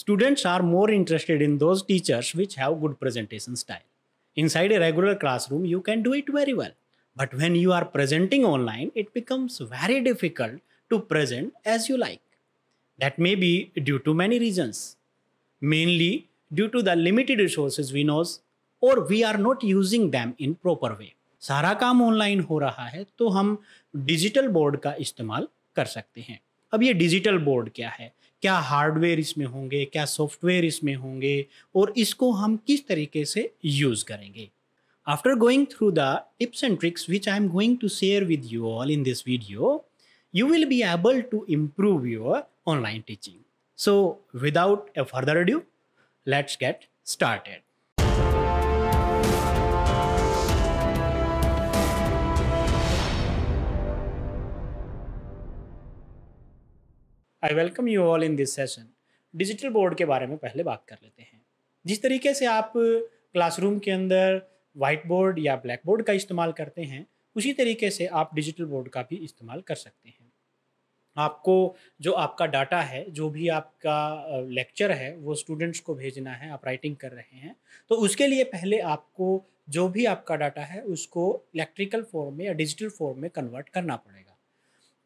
Students are more interested in those teachers which have good presentation style. Inside a regular classroom, you can do it very well. But when you are presenting online, it becomes very difficult to present as you like. That may be due to many reasons, mainly due to the limited resources we know or we are not using them in proper way सारा काम online हो रहा है तो हम digital board का इस्तेमाल कर सकते हैं अब ये डिजिटल बोर्ड क्या है क्या हार्डवेयर इसमें होंगे क्या सॉफ्टवेयर इसमें होंगे और इसको हम किस तरीके से यूज करेंगे after going through the tips and tricks which I am going to share with you all in this video you will be able to improve your online teaching so without a further due let's get started I welcome you all in this session digital board के बारे में पहले बात कर लेते हैं जिस तरीके से आप क्लासरूम के अंदर वाइट बोर्ड या ब्लैक बोर्ड का इस्तेमाल करते हैं उसी तरीके से आप डिजिटल बोर्ड का भी इस्तेमाल कर सकते हैं आपको जो आपका डाटा है जो भी आपका लेक्चर है वो स्टूडेंट्स को भेजना है आप राइटिंग कर रहे हैं तो उसके लिए पहले आपको जो भी आपका डाटा है उसको इलेक्ट्रिकल फॉर्म में या डिजिटल फॉर्म में कन्वर्ट करना पड़ेगा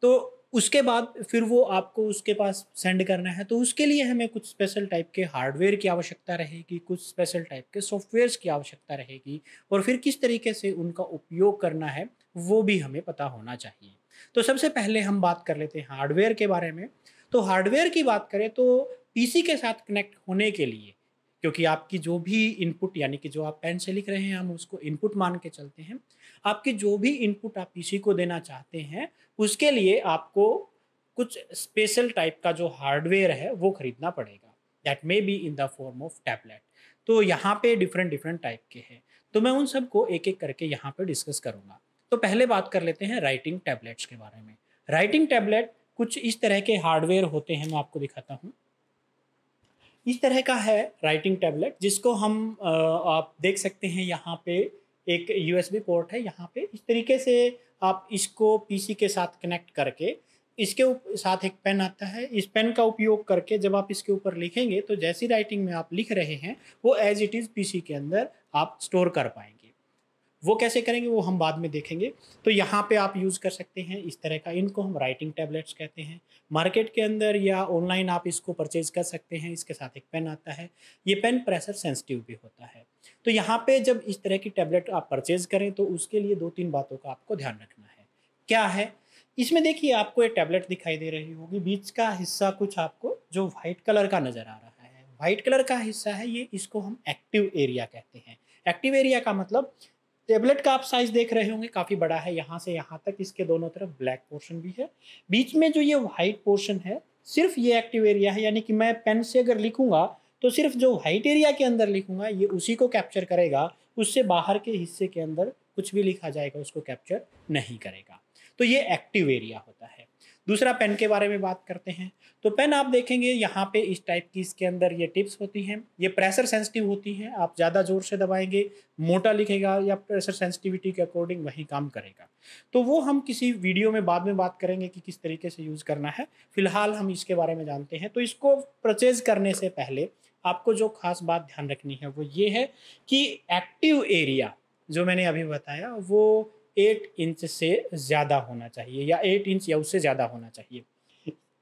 तो उसके बाद फिर वो आपको उसके पास सेंड करना है तो उसके लिए हमें कुछ स्पेशल टाइप के हार्डवेयर की आवश्यकता रहेगी कुछ स्पेशल टाइप के सॉफ्टवेयर्स की आवश्यकता रहेगी और फिर किस तरीके से उनका उपयोग करना है वो भी हमें पता होना चाहिए तो सबसे पहले हम बात कर लेते हैं हार्डवेयर के बारे में तो हार्डवेयर की बात करें तो पी के साथ कनेक्ट होने के लिए क्योंकि आपकी जो भी इनपुट यानी कि जो आप पेन से लिख रहे हैं हम उसको इनपुट मान के चलते हैं आपकी जो भी इनपुट आप पीसी को देना चाहते हैं उसके लिए आपको कुछ स्पेशल टाइप का जो हार्डवेयर है वो खरीदना पड़ेगा that may be in the form of tablet तो यहाँ पे डिफरेंट डिफरेंट टाइप के हैं तो मैं उन सबको एक एक करके यहाँ पे डिस्कस करूँगा तो पहले बात कर लेते हैं राइटिंग टैबलेट्स के बारे में राइटिंग टैबलेट कुछ इस तरह के हार्डवेयर होते हैं मैं आपको दिखाता हूँ इस तरह का है राइटिंग टैबलेट जिसको हम आप देख सकते हैं यहाँ पे एक यू पोर्ट है यहाँ पे इस तरीके से आप इसको पी के साथ कनेक्ट करके इसके साथ एक पेन आता है इस पेन का उपयोग करके जब आप इसके ऊपर लिखेंगे तो जैसी राइटिंग में आप लिख रहे हैं वो एज इट इज़ पीसी के अंदर आप स्टोर कर पाएंगे वो कैसे करेंगे वो हम बाद में देखेंगे तो यहाँ पे आप यूज़ कर सकते हैं इस तरह का इनको हम राइटिंग टैबलेट्स कहते हैं मार्केट के अंदर या ऑनलाइन आप इसको परचेज कर सकते हैं इसके साथ एक पेन आता है ये पेन प्रेशर सेंसिटिव भी होता है तो यहाँ पे जब इस तरह की टैबलेट आप परचेज करें तो उसके लिए दो तीन बातों का आपको ध्यान रखना है क्या है इसमें देखिए आपको ये टैबलेट दिखाई दे रही होगी बीच का हिस्सा कुछ आपको जो व्हाइट कलर का नज़र आ रहा है व्हाइट कलर का हिस्सा है ये इसको हम एक्टिव एरिया कहते हैं एक्टिव एरिया का मतलब टेबलेट का आप साइज देख रहे होंगे काफ़ी बड़ा है यहाँ से यहाँ तक इसके दोनों तरफ ब्लैक पोर्शन भी है बीच में जो ये व्हाइट पोर्शन है सिर्फ ये एक्टिव एरिया है यानी कि मैं पेन से अगर लिखूंगा तो सिर्फ जो वाइट एरिया के अंदर लिखूंगा ये उसी को कैप्चर करेगा उससे बाहर के हिस्से के अंदर कुछ भी लिखा जाएगा उसको कैप्चर नहीं करेगा तो ये एक्टिव एरिया होता है दूसरा पेन के बारे में बात करते हैं तो पेन आप देखेंगे यहाँ पे इस टाइप की इसके अंदर ये टिप्स होती हैं ये प्रेशर सेंसिटिव होती हैं आप ज़्यादा ज़ोर से दबाएंगे मोटा लिखेगा या प्रेशर सेंसिटिविटी के अकॉर्डिंग वही काम करेगा तो वो हम किसी वीडियो में बाद में बात करेंगे कि किस तरीके से यूज़ करना है फिलहाल हम इसके बारे में जानते हैं तो इसको परचेज करने से पहले आपको जो खास बात ध्यान रखनी है वो ये है कि एक्टिव एरिया जो मैंने अभी बताया वो एट इंच से ज़्यादा होना चाहिए या एट इंच या उससे ज़्यादा होना चाहिए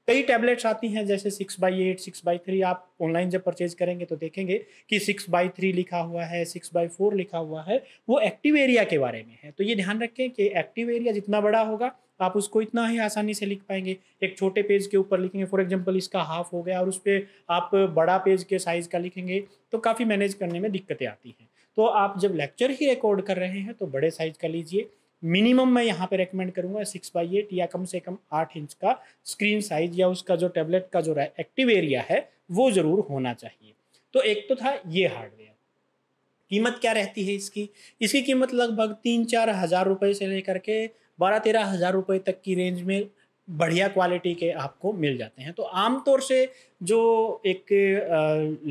कई टैबलेट्स आती हैं जैसे six by eight six by three आप ऑनलाइन जब परचेज करेंगे तो देखेंगे कि सिक्स बाई थ्री लिखा हुआ है सिक्स बाई फोर लिखा हुआ है वो एक्टिव एरिया के बारे में है तो ये ध्यान रखें कि एक्टिव एरिया जितना बड़ा होगा आप उसको इतना ही आसानी से लिख पाएंगे एक छोटे पेज के ऊपर लिखेंगे फॉर एग्जाम्पल इसका हाफ हो गया और उस पर आप बड़ा पेज के साइज़ का लिखेंगे तो काफ़ी मैनेज करने में दिक्कतें आती हैं तो आप जब लेक्चर ही रिकॉर्ड कर रहे हैं तो बड़े साइज़ का लीजिए मिनिमम मैं यहाँ पे रेकमेंड करूँगा सिक्स बाई एट या कम से कम आठ इंच का स्क्रीन साइज या उसका जो टैबलेट का जो एक्टिव एरिया है वो ज़रूर होना चाहिए तो एक तो था ये हार्डवेयर कीमत क्या रहती है इसकी इसकी कीमत लगभग तीन चार हज़ार रुपये से लेकर के बारह तेरह हज़ार रुपये तक की रेंज में बढ़िया क्वालिटी के आपको मिल जाते हैं तो आमतौर से जो एक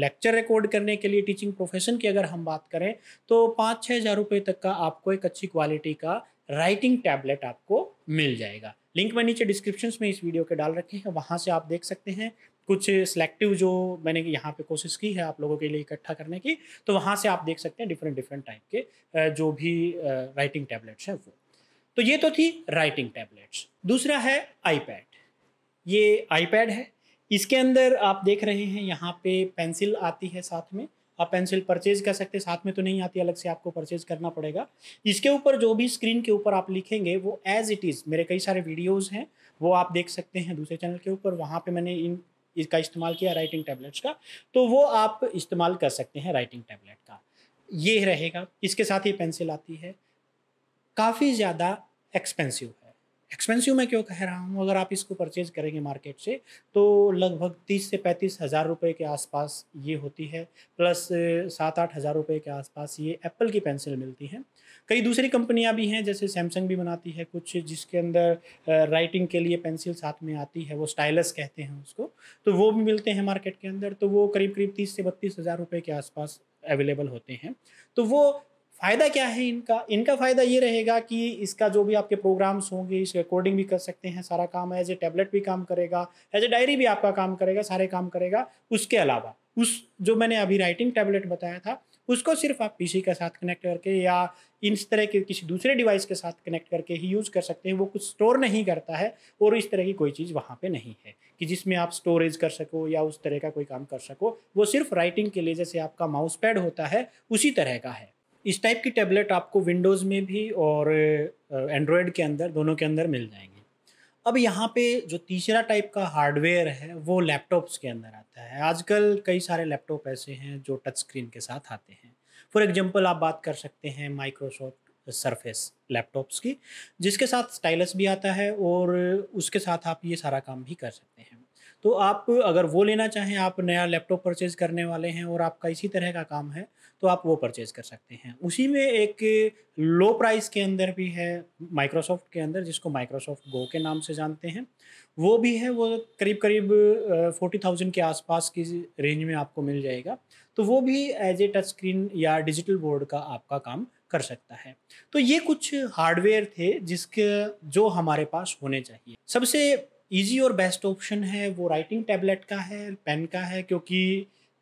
लेक्चर रिकॉर्ड करने के लिए टीचिंग प्रोफेशन की अगर हम बात करें तो पाँच छः हज़ार रुपये तक का आपको एक अच्छी क्वालिटी का राइटिंग टैबलेट आपको मिल जाएगा लिंक मैं नीचे डिस्क्रिप्शन में इस वीडियो के डाल रखे हैं वहाँ से आप देख सकते हैं कुछ सिलेक्टिव जो मैंने यहाँ पे कोशिश की है आप लोगों के लिए इकट्ठा करने की तो वहाँ से आप देख सकते हैं डिफरेंट डिफरेंट टाइप के जो भी राइटिंग टैबलेट्स हैं वो तो ये तो थी राइटिंग टैबलेट्स दूसरा है आईपैड ये आईपैड है इसके अंदर आप देख रहे हैं यहाँ पे पेंसिल आती है साथ में आप पेंसिल परचेज कर सकते साथ में तो नहीं आती अलग से आपको परचेज करना पड़ेगा इसके ऊपर जो भी स्क्रीन के ऊपर आप लिखेंगे वो एज इट इज़ मेरे कई सारे वीडियोज़ हैं वो आप देख सकते हैं दूसरे चैनल के ऊपर वहाँ पर मैंने इन इसका इस्तेमाल किया राइटिंग टैबलेट्स का तो वो आप इस्तेमाल कर सकते हैं राइटिंग टैबलेट का ये रहेगा इसके साथ ही पेंसिल आती है काफ़ी ज़्यादा एक्सपेंसिव है एक्सपेंसिव मैं क्यों कह रहा हूँ अगर आप इसको परचेज करेंगे मार्केट से तो लगभग तीस से पैंतीस हज़ार रुपये के आसपास ये होती है प्लस सात आठ हज़ार रुपये के आसपास ये एप्पल की पेंसिल मिलती हैं कई दूसरी कंपनियाँ भी हैं जैसे सैमसंग भी बनाती है कुछ जिसके अंदर राइटिंग के लिए पेंसिल साथ में आती है वो स्टाइलस कहते हैं उसको तो वो भी मिलते हैं मार्केट के अंदर तो वो करीब करीब तीस से बत्तीस हज़ार रुपये के आसपास अवेलेबल होते हैं तो वो फ़ायदा क्या है इनका इनका फ़ायदा ये रहेगा कि इसका जो भी आपके प्रोग्राम्स होंगे इस रिकॉर्डिंग भी कर सकते हैं सारा काम एज ए टैबलेट भी काम करेगा एज ए डायरी भी आपका काम करेगा सारे काम करेगा उसके अलावा उस जो मैंने अभी राइटिंग टैबलेट बताया था उसको सिर्फ आप पीसी के साथ कनेक्ट करके या इस तरह के किसी दूसरे डिवाइस के साथ कनेक्ट करके ही यूज़ कर सकते हैं वो कुछ स्टोर नहीं करता है और इस तरह की कोई चीज़ वहाँ पे नहीं है कि जिसमें आप स्टोरेज कर सको या उस तरह का कोई काम कर सको वो सिर्फ राइटिंग के लिए जैसे आपका माउस पैड होता है उसी तरह का है इस टाइप की टैबलेट आपको विंडोज़ में भी और एंड्रॉयड के अंदर दोनों के अंदर मिल जाएंगे अब यहाँ पे जो तीसरा टाइप का हार्डवेयर है वो लैपटॉप्स के अंदर आता है आजकल कई सारे लैपटॉप ऐसे हैं जो टच स्क्रीन के साथ आते हैं फॉर एग्जांपल आप बात कर सकते हैं माइक्रोसॉफ्ट सरफेस लैपटॉप्स की जिसके साथ स्टाइलस भी आता है और उसके साथ आप ये सारा काम भी कर सकते हैं तो आप अगर वो लेना चाहें आप नया लैपटॉप परचेज़ करने वाले हैं और आपका इसी तरह का काम है तो आप वो परचेज कर सकते हैं उसी में एक लो प्राइस के अंदर भी है माइक्रोसॉफ्ट के अंदर जिसको माइक्रोसॉफ्ट गो के नाम से जानते हैं वो भी है वो करीब करीब फोर्टी थाउजेंड के आसपास की रेंज में आपको मिल जाएगा तो वो भी एज ए टच स्क्रीन या डिजिटल बोर्ड का आपका काम कर सकता है तो ये कुछ हार्डवेयर थे जिसके जो हमारे पास होने चाहिए सबसे ईजी और बेस्ट ऑप्शन है वो राइटिंग टैबलेट का है पेन का है क्योंकि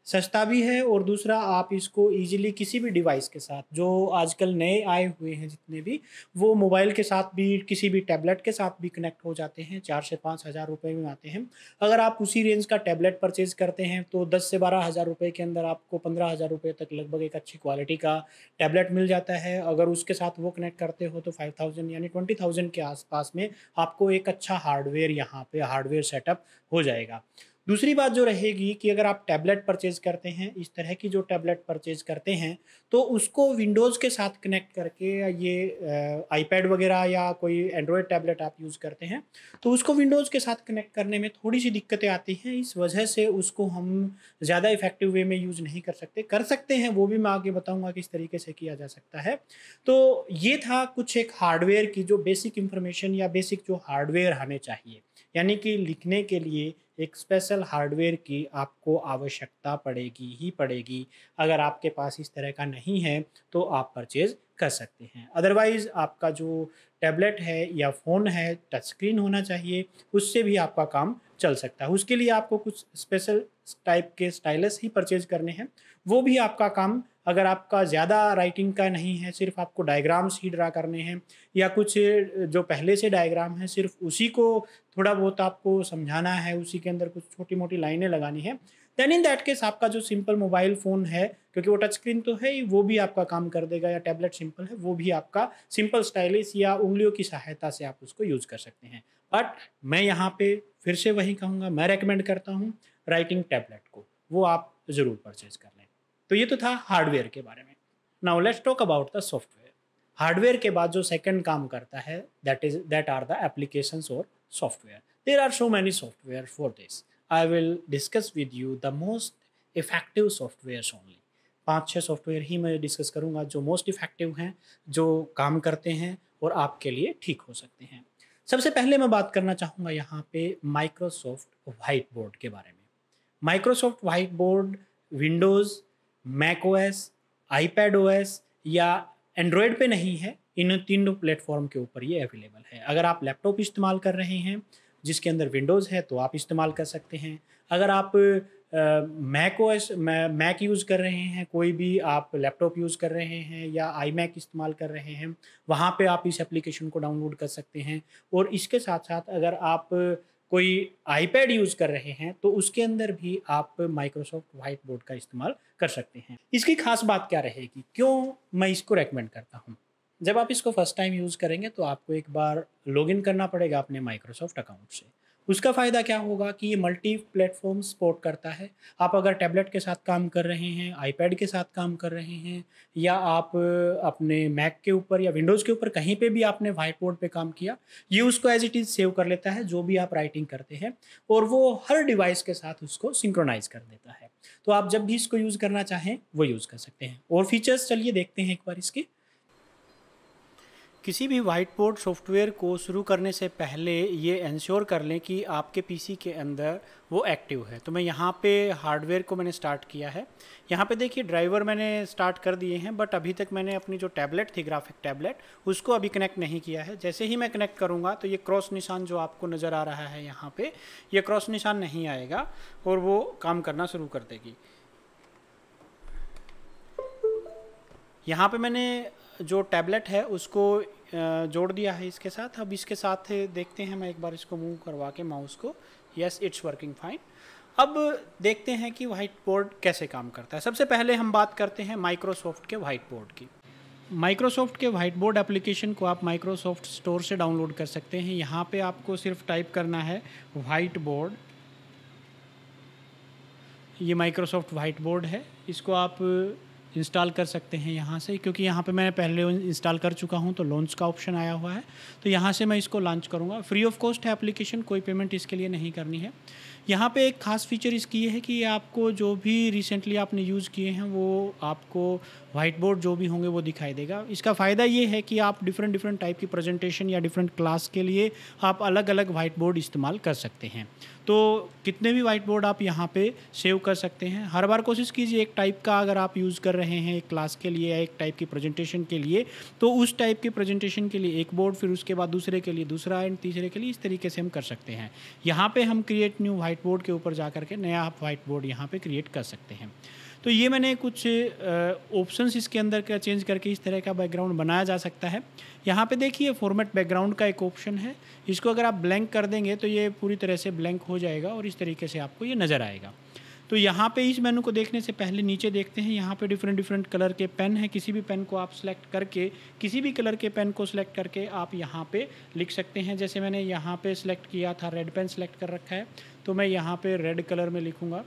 सस्ता भी है और दूसरा आप इसको इजीली किसी भी डिवाइस के साथ जो आजकल नए आए हुए हैं जितने भी वो मोबाइल के साथ भी किसी भी टैबलेट के साथ भी कनेक्ट हो जाते हैं चार से पाँच हज़ार रुपये में आते हैं अगर आप उसी रेंज का टैबलेट परचेज़ करते हैं तो दस से बारह हज़ार रुपये के अंदर आपको पंद्रह हज़ार रुपये तक लगभग एक अच्छी क्वालिटी का टैबलेट मिल जाता है अगर उसके साथ वो कनेक्ट करते हो तो फाइव थाउजेंड यानी ट्वेंटी थाउजेंड के आसपास में आपको एक अच्छा हार्डवेयर यहाँ पर हार्डवेयर सेटअप हो जाएगा दूसरी बात जो रहेगी कि अगर आप टैबलेट परचेज करते हैं इस तरह की जो टैबलेट परचेज करते हैं तो उसको विंडोज़ के साथ कनेक्ट करके ये आईपैड वगैरह या कोई एंड्रॉयड टैबलेट आप यूज़ करते हैं तो उसको विंडोज़ के साथ कनेक्ट करने में थोड़ी सी दिक्कतें आती हैं इस वजह से उसको हम ज़्यादा इफेक्टिव वे में यूज़ नहीं कर सकते कर सकते हैं वो भी मैं आगे बताऊँगा किस तरीके से किया जा सकता है तो ये था कुछ एक हार्डवेयर की जो बेसिक इन्फॉर्मेशन या बेसिक जो हार्डवेयर हमें चाहिए यानी कि लिखने के लिए एक स्पेशल हार्डवेयर की आपको आवश्यकता पड़ेगी ही पड़ेगी अगर आपके पास इस तरह का नहीं है तो आप परचेज़ कर सकते हैं अदरवाइज़ आपका जो टैबलेट है या फ़ोन है टच स्क्रीन होना चाहिए उससे भी आपका काम चल सकता है उसके लिए आपको कुछ स्पेशल टाइप के स्टाइलस ही परचेज करने हैं वो भी आपका काम अगर आपका ज़्यादा राइटिंग का नहीं है सिर्फ आपको डायग्राम्स ही ड्रा करने हैं या कुछ जो पहले से डायग्राम है सिर्फ उसी को थोड़ा बहुत आपको समझाना है उसी के अंदर कुछ छोटी मोटी लाइनें लगानी है देन इन दैट केस आपका जो सिंपल मोबाइल फ़ोन है क्योंकि वो टच स्क्रीन तो है ही वो भी आपका काम कर देगा या टैबलेट सिंपल है वो भी आपका सिंपल स्टाइलिश या उंगलियों की सहायता से आप उसको यूज़ कर सकते हैं बट मैं यहाँ पे फिर से वही कहूँगा मैं रेकमेंड करता हूँ राइटिंग टैबलेट को वो आप ज़रूर परचेज कर लें तो ये तो था हार्डवेयर के बारे में now let's talk about the software hardware के बाद जो सेकेंड काम करता है that is that are the applications और software There are so many software for this. I will discuss with you the most effective softwares only. पाँच छः software ही मैं डिस्कस करूंगा जो मोस्ट इफ़ेक्टिव हैं जो काम करते हैं और आपके लिए ठीक हो सकते हैं सबसे पहले मैं बात करना चाहूँगा यहाँ पे माइक्रोसॉफ्ट वाइट बोर्ड के बारे में Microsoft white board Windows Mac O S iPad O S या एंड्रॉयड पे नहीं है इन तीनों प्लेटफॉर्म के ऊपर ये अवेलेबल है अगर आप लैपटॉप इस्तेमाल कर रहे हैं जिसके अंदर विंडोज़ है तो आप इस्तेमाल कर सकते हैं अगर आप Mac O S Mac use कर रहे हैं कोई भी आप लैपटॉप यूज़ कर रहे हैं या आई मैक इस्तेमाल कर रहे हैं वहाँ पे आप इस एप्लीकेशन को डाउनलोड कर सकते हैं और इसके साथ साथ अगर आप कोई आईपैड यूज़ कर रहे हैं तो उसके अंदर भी आप माइक्रोसॉफ्ट वाइट बोर्ड का इस्तेमाल कर सकते हैं इसकी खास बात क्या रहेगी क्यों मैं इसको रेकमेंड करता हूँ जब आप इसको फर्स्ट टाइम यूज़ करेंगे तो आपको एक बार लॉगिन करना पड़ेगा अपने माइक्रोसॉफ्ट अकाउंट से उसका फ़ायदा क्या होगा कि ये मल्टी प्लेटफॉर्म सपोर्ट करता है आप अगर टैबलेट के साथ काम कर रहे हैं आईपैड के साथ काम कर रहे हैं या आप अपने मैक के ऊपर या विंडोज़ के ऊपर कहीं पे भी आपने बोर्ड पे काम किया ये उसको एज इट इज़ सेव कर लेता है जो भी आप राइटिंग करते हैं और वो हर डिवाइस के साथ उसको सिंक्रोनाइज कर देता है तो आप जब भी इसको यूज़ करना चाहें वो यूज़ कर सकते हैं और फीचर्स चलिए देखते हैं एक बार इसके किसी भी वाइट बोर्ड सॉफ्टवेयर को शुरू करने से पहले ये इंश्योर कर लें कि आपके पीसी के अंदर वो एक्टिव है तो मैं यहाँ पे हार्डवेयर को मैंने स्टार्ट किया है यहाँ पे देखिए ड्राइवर मैंने स्टार्ट कर दिए हैं बट अभी तक मैंने अपनी जो टैबलेट थी ग्राफिक टैबलेट उसको अभी कनेक्ट नहीं किया है जैसे ही मैं कनेक्ट करूँगा तो ये क्रॉस निशान जो आपको नज़र आ रहा है यहाँ पर यह क्रॉस निशान नहीं आएगा और वो काम करना शुरू कर देगी यहाँ पे मैंने जो टैबलेट है उसको जोड़ दिया है इसके साथ अब इसके साथ देखते हैं मैं एक बार इसको मूव करवा के माउस को यस इट्स वर्किंग फाइन अब देखते हैं कि वाइट बोर्ड कैसे काम करता है सबसे पहले हम बात करते हैं माइक्रोसॉफ्ट के वाइट बोर्ड की माइक्रोसॉफ्ट के वाइट बोर्ड एप्लीकेशन को आप माइक्रोसॉफ्ट स्टोर से डाउनलोड कर सकते हैं यहाँ पे आपको सिर्फ टाइप करना है वाइट बोर्ड ये माइक्रोसॉफ्ट वाइट बोर्ड है इसको आप इंस्टॉल कर सकते हैं यहाँ से क्योंकि यहाँ पे मैं पहले इंस्टॉल कर चुका हूँ तो लॉन्च का ऑप्शन आया हुआ है तो यहाँ से मैं इसको लॉन्च करूँगा फ्री ऑफ कॉस्ट है एप्लीकेशन कोई पेमेंट इसके लिए नहीं करनी है यहाँ पे एक ख़ास फीचर इसकी ये है कि आपको जो भी रिसेंटली आपने यूज़ किए हैं वो आपको वाइट बोर्ड जो भी होंगे वो दिखाई देगा इसका फ़ायदा ये है कि आप डिफरेंट डिफरेंट टाइप की प्रेजेंटेशन या डिफरेंट क्लास के लिए आप अलग अलग वाइट बोर्ड इस्तेमाल कर सकते हैं तो कितने भी वाइट बोर्ड आप यहाँ पे सेव कर सकते हैं हर बार कोशिश कीजिए एक टाइप का अगर आप यूज़ कर रहे हैं एक क्लास के लिए या एक टाइप की प्रेजेंटेशन के लिए तो उस टाइप की प्रेजेंटेशन के लिए एक बोर्ड फिर उसके बाद दूसरे के लिए दूसरा एंड तीसरे के लिए इस तरीके से हम कर सकते हैं यहाँ पर हम क्रिएट न्यू वाइट बोर्ड के ऊपर जा करके नया वाइट बोर्ड यहाँ पर क्रिएट कर सकते हैं तो ये मैंने कुछ ऑप्शन इसके अंदर का चेंज करके इस तरह का बैकग्राउंड बनाया जा सकता है यहाँ पे देखिए फॉर्मेट बैकग्राउंड का एक ऑप्शन है इसको अगर आप ब्लैंक कर देंगे तो ये पूरी तरह से ब्लैंक हो जाएगा और इस तरीके से आपको ये नज़र आएगा तो यहाँ पे इस मेनू को देखने से पहले नीचे देखते हैं यहाँ पे डिफरेंट डिफरेंट कलर के पेन हैं किसी भी पेन को आप सेलेक्ट करके किसी भी कलर के पेन को सिलेक्ट करके आप यहाँ पे लिख सकते हैं जैसे मैंने यहाँ पे सिलेक्ट किया था रेड पेन सेलेक्ट कर रखा है तो मैं यहाँ पे रेड कलर में लिखूँगा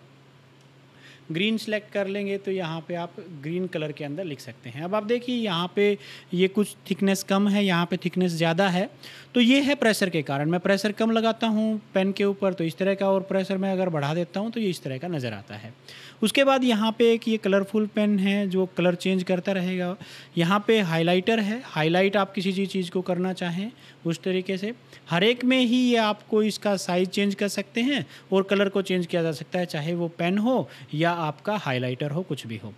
ग्रीन सेलेक्ट कर लेंगे तो यहाँ पे आप ग्रीन कलर के अंदर लिख सकते हैं अब आप देखिए यहाँ पे ये कुछ थिकनेस कम है यहाँ पे थिकनेस ज़्यादा है तो ये है प्रेशर के कारण मैं प्रेशर कम लगाता हूँ पेन के ऊपर तो इस तरह का और प्रेशर मैं अगर बढ़ा देता हूँ तो ये इस तरह का नज़र आता है उसके बाद यहाँ पे एक ये कलरफुल पेन है जो कलर चेंज करता रहेगा यहाँ पे हाईलाइटर है हाईलाइट आप किसी चीज़ को करना चाहें उस तरीके से हर एक में ही ये आपको इसका साइज़ चेंज कर सकते हैं और कलर को चेंज किया जा सकता है चाहे वो पेन हो या आपका हाईलाइटर हो कुछ भी हो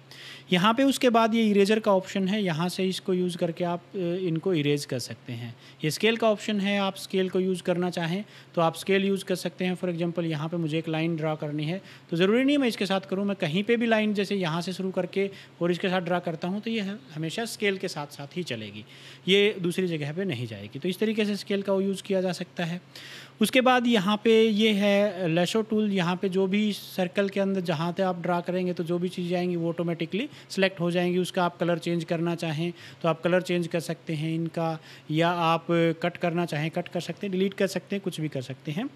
यहाँ पे उसके बाद ये इरेजर का ऑप्शन है यहाँ से इसको यूज़ करके आप इनको इरेज कर सकते हैं ये स्केल का ऑप्शन है आप स्केल को यूज़ करना चाहें तो आप स्केल यूज़ कर सकते हैं फॉर एग्जांपल यहाँ पे मुझे एक लाइन ड्रा करनी है तो ज़रूरी नहीं मैं इसके साथ करूँ मैं कहीं पर भी लाइन जैसे यहाँ से शुरू करके और इसके साथ ड्रा करता हूँ तो ये हमेशा स्केल के साथ साथ ही चलेगी ये दूसरी जगह पर नहीं जाएगी तो इस तरीके से स्केल का यूज़ किया जा सकता है उसके बाद यहाँ पे ये है लेशो टूल यहाँ पे जो भी सर्कल के अंदर जहाँ तक आप ड्रा करेंगे तो जो भी चीज़ें आएंगी वो ऑटोमेटिकली सेलेक्ट हो जाएंगी उसका आप कलर चेंज करना चाहें तो आप कलर चेंज कर सकते हैं इनका या आप कट करना चाहें कट कर सकते हैं डिलीट कर सकते हैं कुछ भी कर सकते हैं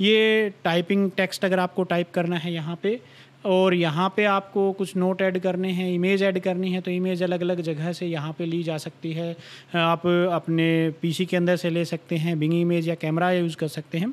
ये टाइपिंग टेक्स्ट अगर आपको टाइप करना है यहाँ पर और यहाँ पे आपको कुछ नोट ऐड करने हैं इमेज ऐड करनी है तो इमेज अलग अलग जगह से यहाँ पे ली जा सकती है आप अपने पीसी के अंदर से ले सकते हैं बिंग इमेज या कैमरा यूज़ कर सकते हैं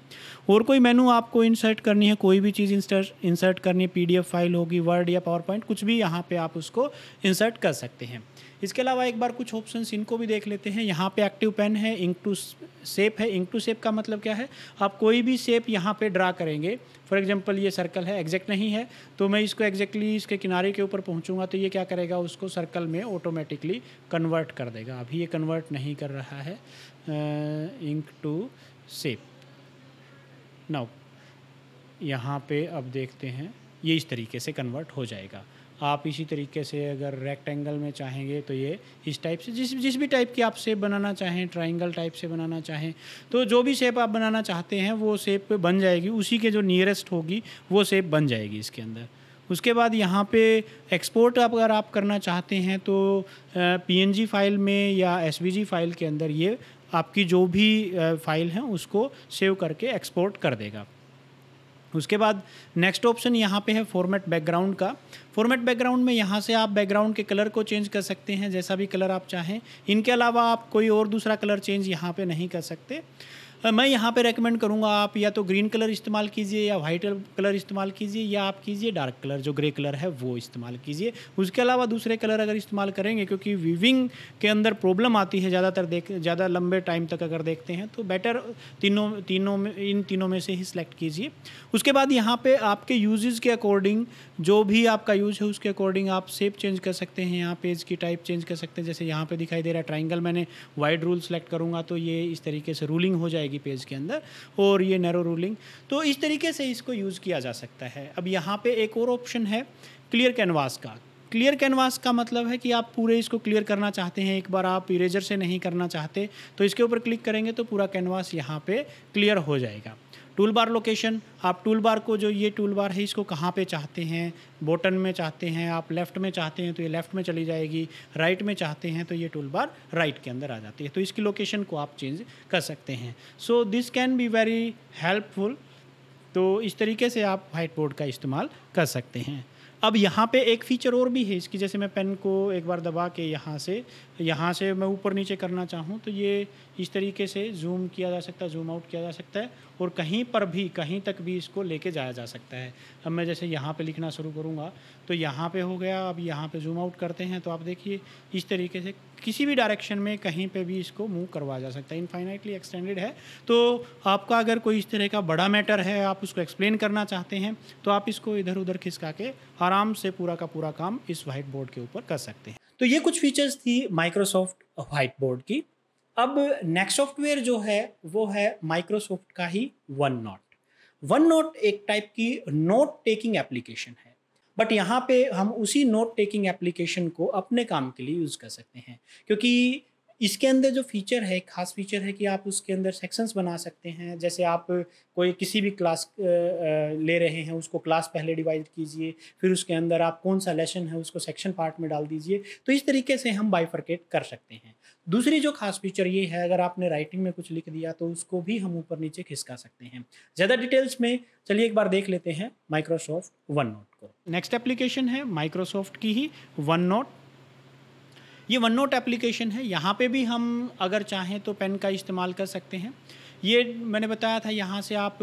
और कोई मेनू आपको इंसर्ट करनी है कोई भी चीज़ इंसर्ट इंसर्ट करनी है पी फाइल होगी वर्ड या पावर पॉइंट कुछ भी यहाँ पर आप उसको इंसर्ट कर सकते हैं इसके अलावा एक बार कुछ ऑप्शन इनको भी देख लेते हैं यहाँ पे एक्टिव पेन है इंक टू सेप है इंक टू सेप का मतलब क्या है आप कोई भी सेप यहाँ पे ड्रा करेंगे फॉर एग्जाम्पल ये सर्कल है एग्जैक्ट नहीं है तो मैं इसको एग्जैक्टली इसके किनारे के ऊपर पहुँचूंगा तो ये क्या करेगा उसको सर्कल में ऑटोमेटिकली कन्वर्ट कर देगा अभी ये कन्वर्ट नहीं कर रहा है इंक टू सेप नाउ यहाँ पे अब देखते हैं ये इस तरीके से कन्वर्ट हो जाएगा आप इसी तरीके से अगर रेक्टेंगल में चाहेंगे तो ये इस टाइप से जिस जिस भी टाइप की आप सेप बनाना चाहें ट्राइंगल टाइप से बनाना चाहें तो जो भी शेप आप बनाना चाहते हैं वो सेप बन जाएगी उसी के जो नियरेस्ट होगी वो सेप बन जाएगी इसके अंदर उसके बाद यहाँ पे एक्सपोर्ट आप अगर आप करना चाहते हैं तो पी फाइल में या एस फाइल के अंदर ये आपकी जो भी फाइल है उसको सेव करके एक्सपोर्ट कर देगा उसके बाद नेक्स्ट ऑप्शन यहाँ पे है फॉर्मेट बैकग्राउंड का फॉर्मेट बैकग्राउंड में यहाँ से आप बैकग्राउंड के कलर को चेंज कर सकते हैं जैसा भी कलर आप चाहें इनके अलावा आप कोई और दूसरा कलर चेंज यहाँ पे नहीं कर सकते मैं यहाँ पे रेकमेंड करूँगा आप या तो ग्रीन कलर इस्तेमाल कीजिए या वाइट कलर इस्तेमाल कीजिए या आप कीजिए डार्क कलर जो ग्रे कलर है वो इस्तेमाल कीजिए उसके अलावा दूसरे कलर अगर इस्तेमाल करेंगे क्योंकि वीविंग के अंदर प्रॉब्लम आती है ज़्यादातर देख ज़्यादा लंबे टाइम तक अगर देखते हैं तो बेटर तीनों तीनों में इन तीनों में से ही सिलेक्ट कीजिए उसके बाद यहाँ पर आपके यूजेज के अकॉर्डिंग जो भी आपका यूज है उसके अकॉर्डिंग आप सेप चेंज कर सकते हैं यहाँ पेज की टाइप चेंज कर सकते हैं जैसे यहाँ पर दिखाई दे रहा है ट्राइंगल मैंने वाइड रूल सेलेक्ट करूँगा तो ये इस तरीके से रूलिंग हो जाएगी जाएगी पेज के अंदर और ये नैरो रूलिंग तो इस तरीके से इसको यूज़ किया जा सकता है अब यहाँ पे एक और ऑप्शन है क्लियर कैनवास का क्लियर कैनवास का मतलब है कि आप पूरे इसको क्लियर करना चाहते हैं एक बार आप इरेजर से नहीं करना चाहते तो इसके ऊपर क्लिक करेंगे तो पूरा कैनवास यहाँ पे क्लियर हो जाएगा टूल बार लोकेशन आप टूल बार को जो ये टूल बार है इसको कहाँ पे चाहते हैं बॉटन में चाहते हैं आप लेफ़्ट में चाहते हैं तो ये लेफ़्ट में चली जाएगी राइट में चाहते हैं तो ये टूल बार राइट के अंदर आ जाती है तो इसकी लोकेशन को आप चेंज कर सकते हैं so this can be very helpful तो इस तरीके से आप वाइट बोर्ड का इस्तेमाल कर सकते हैं अब यहाँ पे एक फीचर और भी है इसकी जैसे मैं पेन को एक बार दबा के यहाँ से यहाँ से मैं ऊपर नीचे करना चाहूँ तो ये इस तरीके से जूम किया जा सकता है जूम आउट किया जा सकता है और कहीं पर भी कहीं तक भी इसको लेके जाया जा सकता है अब मैं जैसे यहाँ पे लिखना शुरू करूँगा तो यहाँ पे हो गया अब यहाँ पे जूम आउट करते हैं तो आप देखिए इस तरीके से किसी भी डायरेक्शन में कहीं पे भी इसको मूव करवाया जा सकता है इनफाइनाइटली एक्सटेंडेड है तो आपका अगर कोई इस तरह का बड़ा मैटर है आप उसको एक्सप्लेन करना चाहते हैं तो आप इसको इधर उधर खिसका के आराम से पूरा का पूरा काम इस व्हाइट बोर्ड के ऊपर कर सकते हैं तो ये कुछ फीचर्स थी माइक्रोसॉफ्ट वाइट बोर्ड की अब नेक्स्ट सॉफ्टवेयर जो है वो है माइक्रोसॉफ्ट का ही वन नॉट वन नॉट एक टाइप की नोट टेकिंग एप्लीकेशन है बट यहाँ पे हम उसी नोट टेकिंग एप्लीकेशन को अपने काम के लिए यूज़ कर सकते हैं क्योंकि इसके अंदर जो फीचर है खास फीचर है कि आप उसके अंदर सेक्शंस बना सकते हैं जैसे आप कोई किसी भी क्लास ले रहे हैं उसको क्लास पहले डिवाइड कीजिए फिर उसके अंदर आप कौन सा लेसन है उसको सेक्शन पार्ट में डाल दीजिए तो इस तरीके से हम बाइफर्केट कर सकते हैं दूसरी जो खास फीचर ये है अगर आपने राइटिंग में कुछ लिख दिया तो उसको भी हम ऊपर नीचे खिसका सकते हैं ज़्यादा डिटेल्स में चलिए एक बार देख लेते हैं माइक्रोसॉफ्ट वन नोट को नेक्स्ट एप्लीकेशन है माइक्रोसॉफ्ट की ही वन नोट ये वन नोट एप्लीकेशन है यहाँ पे भी हम अगर चाहें तो पेन का इस्तेमाल कर सकते हैं ये मैंने बताया था यहाँ से आप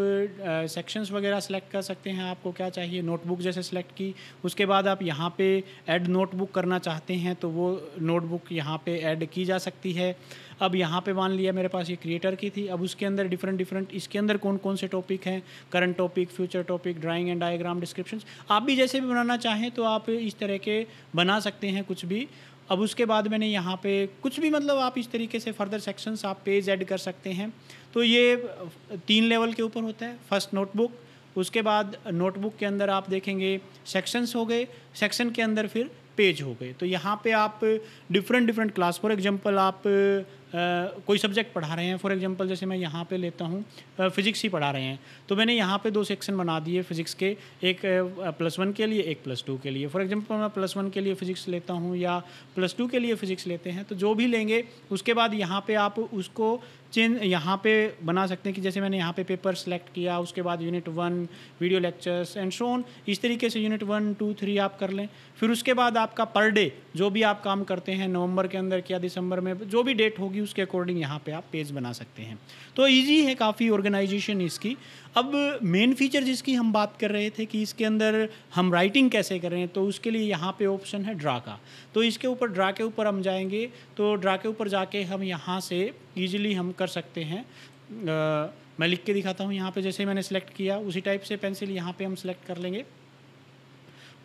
सेक्शंस वगैरह सेलेक्ट कर सकते हैं आपको क्या चाहिए नोटबुक जैसे सेलेक्ट की उसके बाद आप यहाँ पे ऐड नोटबुक करना चाहते हैं तो वो नोटबुक यहाँ पे ऐड की जा सकती है अब यहाँ पे मान लिया मेरे पास ये क्रिएटर की थी अब उसके अंदर डिफरेंट डिफरेंट इसके अंदर कौन कौन से टॉपिक हैं current topic future topic drawing and diagram description आप भी जैसे भी बनाना चाहें तो आप इस तरह के बना सकते हैं कुछ भी अब उसके बाद मैंने यहाँ पे कुछ भी मतलब आप इस तरीके से फर्दर सेक्शंस आप पेज ऐड कर सकते हैं तो ये तीन लेवल के ऊपर होता है फर्स्ट नोटबुक उसके बाद नोटबुक के अंदर आप देखेंगे सेक्शंस हो गए सेक्शन के अंदर फिर पेज हो गए तो यहाँ पे आप different different class for example आप कोई सब्जेक्ट पढ़ा रहे हैं फॉर एग्जांपल जैसे मैं यहाँ पे लेता हूँ फिजिक्स ही पढ़ा रहे हैं तो मैंने यहाँ पे दो सेक्शन बना दिए फिजिक्स के एक प्लस वन के लिए एक प्लस टू के लिए फॉर एग्जांपल मैं प्लस वन के लिए फिजिक्स लेता हूँ या प्लस टू के लिए फिजिक्स लेते हैं तो जो भी लेंगे उसके बाद यहाँ पर आप उसको चेंज यहाँ पे बना सकते हैं कि जैसे मैंने यहाँ पे पेपर सेलेक्ट किया उसके बाद unit one video lectures and so on इस तरीके से यूनिट वन टू थ्री आप कर लें फिर उसके बाद आपका पर डे जो भी आप काम करते हैं नवंबर के अंदर या दिसंबर में जो भी डेट होगी उसके अकॉर्डिंग यहाँ पे आप पेज बना सकते हैं तो ईजी है काफ़ी ऑर्गेनाइजेशन इसकी अब मेन फीचर जिसकी हम बात कर रहे थे कि इसके अंदर हम राइटिंग कैसे कर रहे हैं तो उसके लिए यहाँ पे ऑप्शन है ड्रा का तो इसके ऊपर ड्रा के ऊपर हम जाएंगे तो ड्रा के ऊपर जाके हम यहाँ से ईजिली हम कर सकते हैं आ, मैं लिख के दिखाता हूँ यहाँ पे जैसे मैंने सेलेक्ट किया उसी टाइप से पेंसिल यहाँ पे हम सेलेक्ट कर लेंगे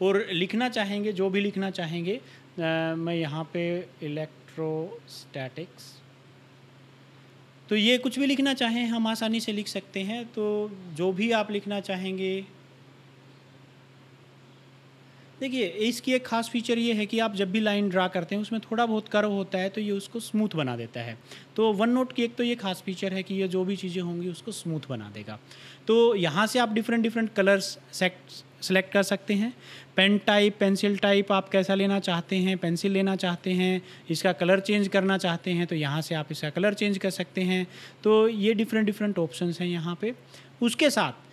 और लिखना चाहेंगे जो भी लिखना चाहेंगे आ, मैं यहाँ पे इलेक्ट्रोस्टैटिक्स तो ये कुछ भी लिखना चाहें हम आसानी से लिख सकते हैं तो जो भी आप लिखना चाहेंगे देखिए इसकी एक खास फीचर ये है कि आप जब भी लाइन ड्रा करते हैं उसमें थोड़ा बहुत कर्व होता है तो ये उसको स्मूथ बना देता है तो वन नोट की एक तो ये खास फीचर है कि ये जो भी चीज़ें होंगी उसको स्मूथ बना देगा तो यहाँ से आप डिफरेंट डिफरेंट कलर्स सेक्ट सेलेक्ट कर सकते हैं पेन टाइप पेंसिल टाइप आप कैसा लेना चाहते हैं पेंसिल लेना चाहते हैं इसका कलर चेंज करना चाहते हैं तो यहाँ से आप इसका कलर चेंज कर सकते हैं तो ये डिफरेंट डिफरेंट ऑप्शन हैं यहाँ पर उसके साथ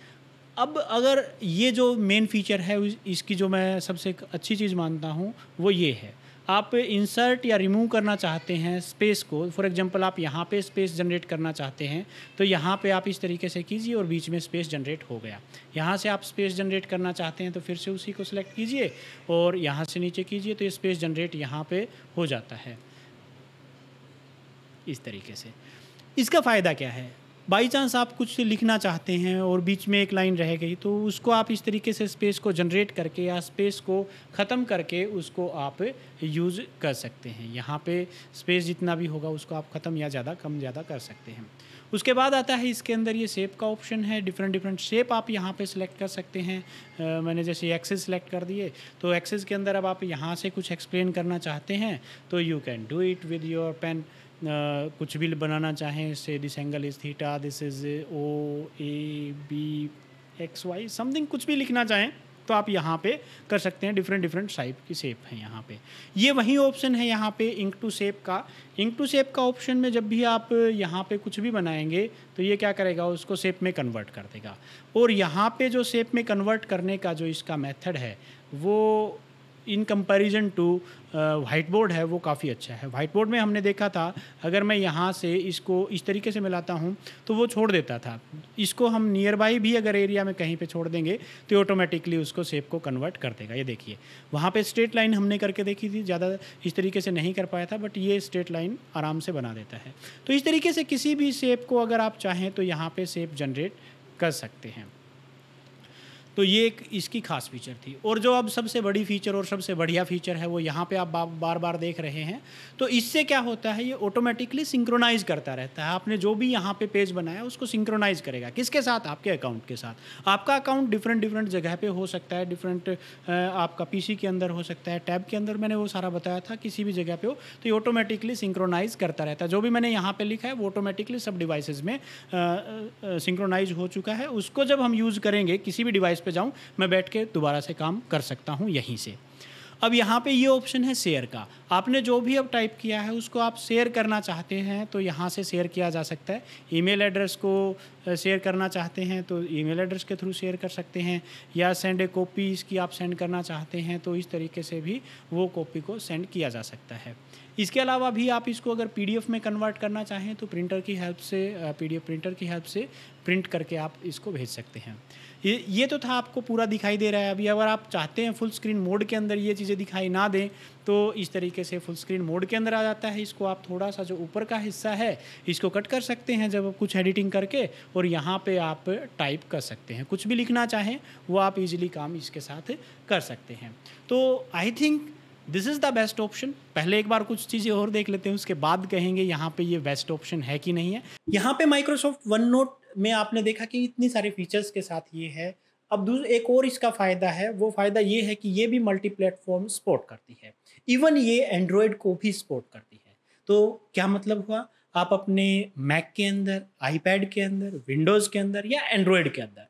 अब अगर ये जो मेन फीचर है इसकी जो मैं सबसे अच्छी चीज़ मानता हूँ वो ये है आप इंसर्ट या रिमूव करना चाहते हैं स्पेस को फॉर एग्जांपल आप यहाँ पे स्पेस जनरेट करना चाहते हैं तो यहाँ पे आप इस तरीके से कीजिए और बीच में स्पेस जनरेट हो गया यहाँ से आप स्पेस जनरेट करना चाहते हैं तो फिर से उसी को सिलेक्ट कीजिए और यहाँ से नीचे कीजिए तो ये स्पेस जनरेट यहाँ पर हो जाता है इस तरीके से इसका फ़ायदा क्या है बाई चांस आप कुछ लिखना चाहते हैं और बीच में एक लाइन रह गई तो उसको आप इस तरीके से स्पेस को जनरेट करके या स्पेस को ख़त्म करके उसको आप यूज़ कर सकते हैं यहाँ पे स्पेस जितना भी होगा उसको आप ख़त्म या ज़्यादा कम ज़्यादा कर सकते हैं उसके बाद आता है इसके अंदर ये शेप का ऑप्शन है डिफरेंट डिफरेंट शेप आप यहाँ पे सिलेक्ट कर सकते हैं आ, मैंने जैसे एक्सेस सिलेक्ट कर दिए तो एक्सेस के अंदर अब आप यहाँ से कुछ एक्सप्लेन करना चाहते हैं तो you can do it with your pen कुछ भी बनाना चाहें say this angle is theta this is O A B X Y something कुछ भी लिखना चाहें तो आप यहाँ पे कर सकते हैं डिफरेंट डिफरेंट साइप की शेप है यहाँ पे ये वही ऑप्शन है यहाँ पे इंक टू शेप का इंक टू शेप का ऑप्शन में जब भी आप यहाँ पे कुछ भी बनाएंगे तो ये क्या करेगा उसको शेप में कन्वर्ट कर देगा और यहाँ पे जो शेप में कन्वर्ट करने का जो इसका मेथड है वो in comparison to white board है वो काफ़ी अच्छा है वाइट बोर्ड में हमने देखा था अगर मैं यहाँ से इसको इस तरीके से मिलाता हूँ तो वो छोड़ देता था इसको हम नियर बाई भी अगर एरिया में कहीं पे छोड़ देंगे तो ऑटोमेटिकली उसको सेप को कन्वर्ट कर देगा ये देखिए वहाँ पे स्ट्रेट लाइन हमने करके देखी थी ज़्यादा इस तरीके से नहीं कर पाया था बट ये स्ट्रेट लाइन आराम से बना देता है तो इस तरीके से किसी भी सेप को अगर आप चाहें तो यहाँ पर सेप जनरेट कर सकते हैं तो ये एक इसकी खास फीचर थी और जो अब सबसे बड़ी फीचर और सबसे बढ़िया फीचर है वो यहाँ पे आप बार बार देख रहे हैं तो इससे क्या होता है ये ऑटोमेटिकली सिंक्रोनाइज करता रहता है आपने जो भी यहाँ पे पेज बनाया उसको सिंक्रोनाइज करेगा किसके साथ आपके अकाउंट के साथ आपका अकाउंट डिफरेंट डिफरेंट जगह पर हो सकता है डिफरेंट आपका पी के अंदर हो सकता है टैब के अंदर मैंने वो सारा बताया था किसी भी जगह पर हो तो ये ऑटोमेटिकली सिंक्रोनाइज करता रहता है जो भी मैंने यहाँ पर लिखा है वो ऑटोमेटिकली सब डिवाइसेज में सिंक्रोनाइज हो चुका है उसको जब हम यूज़ करेंगे किसी भी डिवाइस पे जाऊँ मैं बैठ के दोबारा से काम कर सकता हूँ यहीं से अब यहाँ पे ये ऑप्शन है शेयर का आपने जो भी अब टाइप किया है उसको आप शेयर करना चाहते हैं तो यहाँ से शेयर किया जा सकता है ईमेल एड्रेस को शेयर करना चाहते हैं तो ईमेल एड्रेस के थ्रू शेयर कर सकते हैं या सेंड ए कॉपी इसकी आप सेंड करना चाहते हैं तो इस तरीके से भी वो कॉपी को सेंड किया जा सकता है इसके अलावा भी आप इसको अगर पी में कन्वर्ट करना चाहें तो प्रिंटर की हेल्प से पी प्रिंटर की हेल्प से प्रिंट करके आप इसको भेज सकते हैं ये ये तो था आपको पूरा दिखाई दे रहा है अभी अगर आप चाहते हैं फुल स्क्रीन मोड के अंदर ये चीज़ें दिखाई ना दें तो इस तरीके से फुल स्क्रीन मोड के अंदर आ जाता है इसको आप थोड़ा सा जो ऊपर का हिस्सा है इसको कट कर सकते हैं जब कुछ एडिटिंग करके और यहाँ पर आप टाइप कर सकते हैं कुछ भी लिखना चाहें वो आप इजिली काम इसके साथ कर सकते हैं तो I think this is the best option पहले एक बार कुछ चीज़ें और देख लेते हैं उसके बाद कहेंगे यहाँ पे ये बेस्ट ऑप्शन है कि नहीं है यहाँ पे माइक्रोसॉफ्ट वन नोट में आपने देखा कि इतनी सारे फीचर्स के साथ ये है अब एक और इसका फ़ायदा है वो फ़ायदा ये है कि ये भी मल्टी प्लेटफॉर्म सपोर्ट करती है इवन ये एंड्रॉयड को भी सपोर्ट करती है तो क्या मतलब हुआ आप अपने मैक के अंदर आईपैड के अंदर विंडोज़ के अंदर या एंड्रॉयड के अंदर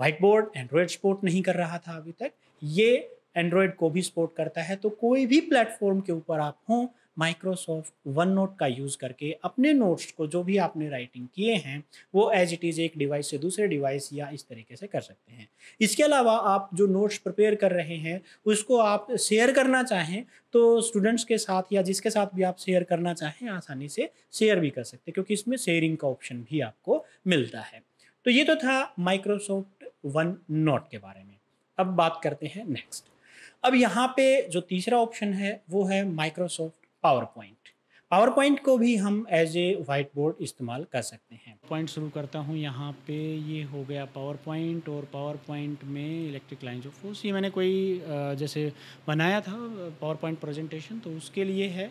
वाइट बोर्ड एंड्रॉयड सपोर्ट नहीं कर रहा था अभी तक ये एंड्रॉयड को भी सपोर्ट करता है तो कोई भी प्लेटफॉर्म के ऊपर आप हों माइक्रोसॉफ्ट वन नोट का यूज़ करके अपने नोट्स को जो भी आपने राइटिंग किए हैं वो एज इट इज़ एक डिवाइस से दूसरे डिवाइस या इस तरीके से कर सकते हैं इसके अलावा आप जो नोट्स प्रिपेयर कर रहे हैं उसको आप शेयर करना चाहें तो स्टूडेंट्स के साथ या जिसके साथ भी आप शेयर करना चाहें आसानी से शेयर भी कर सकते हैं क्योंकि इसमें शेयरिंग का ऑप्शन भी आपको मिलता है तो ये तो था माइक्रोसॉफ्ट वन नोट के बारे में अब बात करते हैं नेक्स्ट अब यहाँ पे जो तीसरा ऑप्शन है वो है Microsoft PowerPoint PowerPoint को भी हम एज ए वाइट बोर्ड इस्तेमाल कर सकते हैं पॉइंट शुरू करता हूँ यहाँ पे ये हो गया पावर पॉइंट और पावर पॉइंट में इलेक्ट्रिक लाइन जो फोर्स ये मैंने कोई जैसे बनाया था पावर पॉइंट प्रेजेंटेशन तो उसके लिए है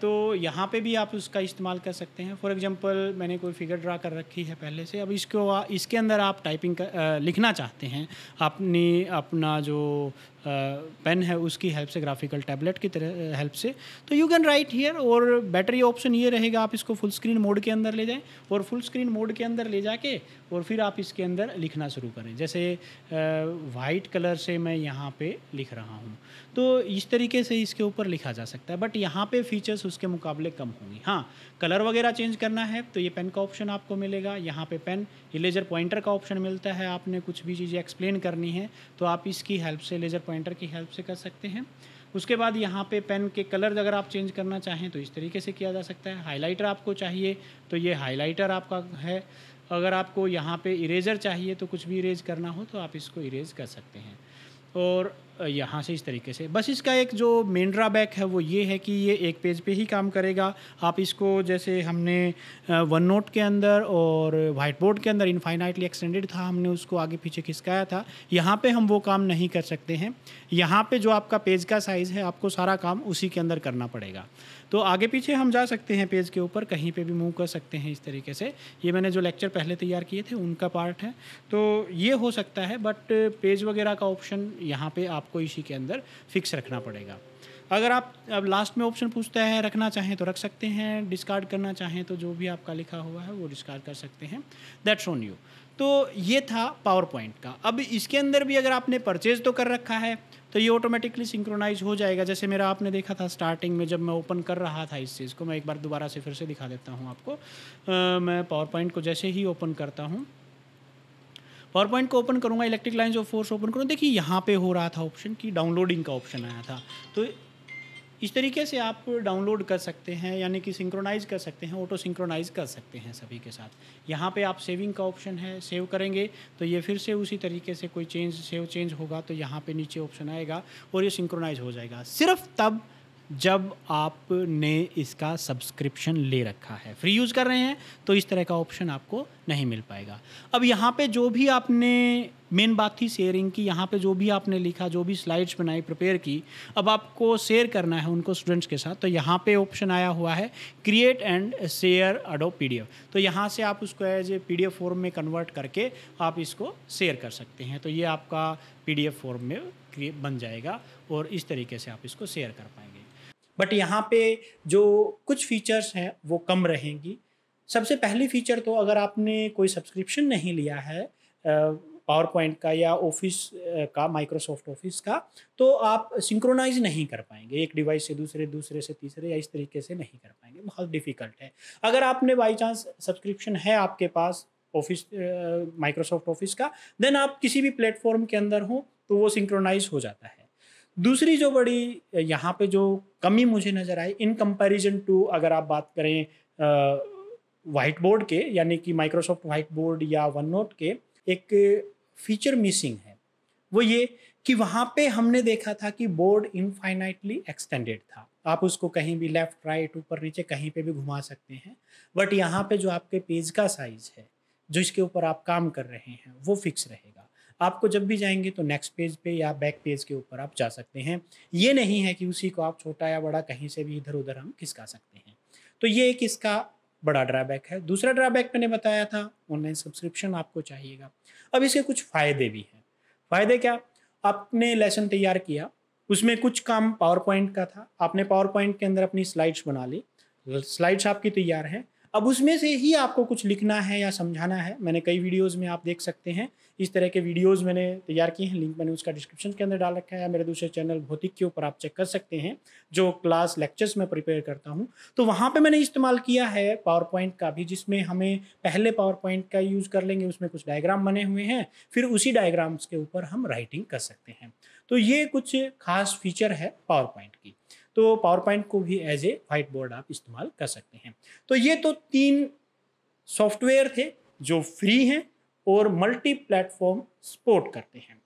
तो यहाँ पे भी आप उसका इस्तेमाल कर सकते हैं फॉर एग्जांपल मैंने कोई फिगर ड्रा कर रखी है पहले से अब इसको इसके अंदर आप टाइपिंग कर, लिखना चाहते हैं अपनी अपना जो पेन है उसकी हेल्प से ग्राफिकल टैबलेट की तरह हेल्प से तो यू कैन राइट हियर और बैटरी ऑप्शन ये रहेगा आप इसको फुल स्क्रीन मोड के अंदर ले जाएँ और फुल स्क्रीन मोड के अंदर ले जाके और फिर आप इसके अंदर लिखना शुरू करें जैसे वाइट कलर से मैं यहाँ पे लिख रहा हूँ तो इस तरीके से इसके ऊपर लिखा जा सकता है बट यहाँ पे फीचर्स उसके मुकाबले कम होंगी हाँ कलर वगैरह चेंज करना है तो ये पेन का ऑप्शन आपको मिलेगा यहाँ पे पेन ये लेज़र पॉइंटर का ऑप्शन मिलता है आपने कुछ भी चीज़ें एक्सप्लेन करनी है तो आप इसकी हेल्प से लेज़र पॉइंटर की हेल्प से कर सकते हैं उसके बाद यहाँ पे पेन के कलर अगर आप चेंज करना चाहें तो इस तरीके से किया जा सकता है हाइलाइटर आपको चाहिए तो ये हाइलाइटर आपका है अगर आपको यहाँ पे इरेजर चाहिए तो कुछ भी इरेज करना हो तो आप इसको इरेज कर सकते हैं और यहाँ से इस तरीके से बस इसका एक जो मेन ड्राबैक है वो ये है कि ये एक पेज पे ही काम करेगा आप इसको जैसे हमने वन नोट के अंदर और वाइट बोर्ड के अंदर इनफाइनाइटली एक्सटेंडेड था हमने उसको आगे पीछे खिसकाया था यहाँ पे हम वो काम नहीं कर सकते हैं यहाँ पे जो आपका पेज का साइज़ है आपको सारा काम उसी के अंदर करना पड़ेगा तो आगे पीछे हम जा सकते हैं पेज के ऊपर कहीं पे भी मूव कर सकते हैं इस तरीके से ये मैंने जो लेक्चर पहले तैयार किए थे उनका पार्ट है तो ये हो सकता है बट पेज वगैरह का ऑप्शन यहाँ पर आपको इसी के अंदर फिक्स रखना पड़ेगा अगर आप अब लास्ट में ऑप्शन पूछता है रखना चाहें तो रख सकते हैं डिस्कार्ड करना चाहें तो जो भी आपका लिखा हुआ है वो डिस्कार्ड कर सकते हैं दैट्स शोन यू तो ये था पावर पॉइंट का अब इसके अंदर भी अगर आपने परचेज तो कर रखा है तो ये ऑटोमेटिकली सिंक्रोनाइज हो जाएगा जैसे मेरा आपने देखा था स्टार्टिंग में जब मैं ओपन कर रहा था इस चीज़ को मैं एक बार दोबारा से फिर से दिखा देता हूँ आपको आ, मैं पावर पॉइंट को जैसे ही ओपन करता हूँ पावर पॉइंट को ओपन करूँगा electric lines of force open करूँ देखिए यहाँ पे हो रहा था ऑप्शन कि डाउनलोडिंग का ऑप्शन आया था तो इस तरीके से आप डाउनलोड कर सकते हैं यानी कि सिंक्रोनाइज़ कर सकते हैं ऑटो सिंक्रोनाइज़ कर सकते हैं सभी के साथ यहाँ पे आप सेविंग का ऑप्शन है सेव करेंगे तो ये फिर से उसी तरीके से कोई चेंज सेव चेंज होगा तो यहाँ पे नीचे ऑप्शन आएगा और ये सिंक्रोनाइज़ हो जाएगा सिर्फ तब जब आपने इसका सब्सक्रिप्शन ले रखा है फ्री यूज़ कर रहे हैं तो इस तरह का ऑप्शन आपको नहीं मिल पाएगा अब यहाँ पे जो भी आपने मेन बात थी शेयरिंग की यहाँ पे जो भी आपने लिखा जो भी स्लाइड्स बनाई प्रिपेयर की अब आपको शेयर करना है उनको स्टूडेंट्स के साथ तो यहाँ पे ऑप्शन आया हुआ है create and share Adobe P तो यहाँ से आप उसको एज ए पी फॉर्म में कन्वर्ट करके आप इसको शेयर कर सकते हैं तो ये आपका पी फॉर्म में बन जाएगा और इस तरीके से आप इसको शेयर कर पाएंगे बट यहाँ पे जो कुछ फीचर्स हैं वो कम रहेंगी सबसे पहली फीचर तो अगर आपने कोई सब्सक्रिप्शन नहीं लिया है पावर पॉइंट का या ऑफिस का माइक्रोसॉफ्ट ऑफिस का तो आप सिंक्रोनाइज नहीं कर पाएंगे एक डिवाइस से दूसरे दूसरे से तीसरे या इस तरीके से नहीं कर पाएंगे बहुत डिफ़िकल्ट है अगर आपने बाई चांस सब्सक्रिप्शन है आपके पास ऑफिस माइक्रोसॉफ्ट ऑफिस का देन आप किसी भी प्लेटफॉर्म के अंदर हो तो वो सिंक्रोनाइज हो जाता है दूसरी जो बड़ी यहाँ पे जो कमी मुझे नज़र आई इन कंपैरिजन टू अगर आप बात करें वाइट बोर्ड के यानी कि माइक्रोसॉफ्ट वाइट बोर्ड या वन नोट के एक फीचर मिसिंग है वो ये कि वहाँ पे हमने देखा था कि बोर्ड इनफाइनाइटली एक्सटेंडेड था आप उसको कहीं भी लेफ्ट राइट ऊपर नीचे कहीं पे भी घुमा सकते हैं बट यहाँ पे जो आपके पेज का साइज़ है जो इसके ऊपर आप काम कर रहे हैं वो फिक्स रहेगा आपको जब भी जाएंगे तो नेक्स्ट पेज पे या बैक पेज के ऊपर आप जा सकते हैं ये नहीं है कि उसी को आप छोटा या बड़ा कहीं से भी इधर उधर हम खिसका सकते हैं तो ये एक इसका बड़ा ड्राबैक है दूसरा ड्राबैक मैंने बताया था ऑनलाइन सब्सक्रिप्शन आपको चाहिएगा अब इसके कुछ फ़ायदे भी हैं फ़ायदे क्या आपने लेसन तैयार किया उसमें कुछ काम पावर पॉइंट का था आपने पावर पॉइंट के अंदर अपनी स्लाइड्स बना ली स्लाइड्स आपकी तैयार हैं अब उसमें से ही आपको कुछ लिखना है या समझाना है मैंने कई वीडियोस में आप देख सकते हैं इस तरह के वीडियोस मैंने तैयार किए हैं लिंक मैंने उसका डिस्क्रिप्शन के अंदर डाल रखा है मेरे दूसरे चैनल भौतिक के ऊपर आप चेक कर सकते हैं जो क्लास लेक्चर्स मैं प्रिपेयर करता हूँ तो वहाँ पर मैंने इस्तेमाल किया है पावर पॉइंट का भी जिसमें हमें पहले पावर पॉइंट का यूज़ कर लेंगे उसमें कुछ डायग्राम बने हुए हैं फिर उसी डायग्राम्स के ऊपर हम राइटिंग कर सकते हैं तो ये कुछ खास फीचर है पावर पॉइंट की तो पावर पॉइंट को भी एज ए वाइट बोर्ड आप इस्तेमाल कर सकते हैं तो ये तो तीन सॉफ्टवेयर थे जो फ्री हैं और मल्टी प्लेटफॉर्म सपोर्ट करते हैं